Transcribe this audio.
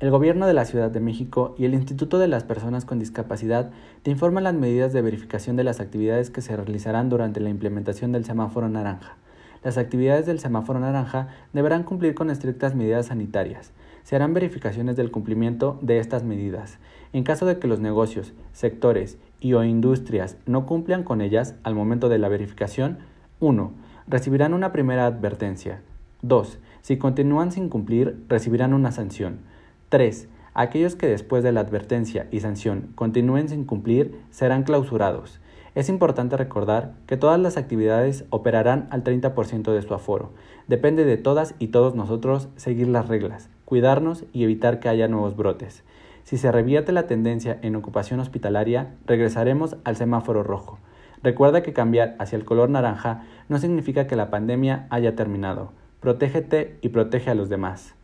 El Gobierno de la Ciudad de México y el Instituto de las Personas con Discapacidad te informan las medidas de verificación de las actividades que se realizarán durante la implementación del semáforo naranja. Las actividades del semáforo naranja deberán cumplir con estrictas medidas sanitarias. Se harán verificaciones del cumplimiento de estas medidas. En caso de que los negocios, sectores y o industrias no cumplan con ellas al momento de la verificación, 1. Recibirán una primera advertencia. 2. Si continúan sin cumplir, recibirán una sanción. 3. Aquellos que después de la advertencia y sanción continúen sin cumplir serán clausurados. Es importante recordar que todas las actividades operarán al 30% de su aforo. Depende de todas y todos nosotros seguir las reglas, cuidarnos y evitar que haya nuevos brotes. Si se revierte la tendencia en ocupación hospitalaria, regresaremos al semáforo rojo. Recuerda que cambiar hacia el color naranja no significa que la pandemia haya terminado. Protégete y protege a los demás.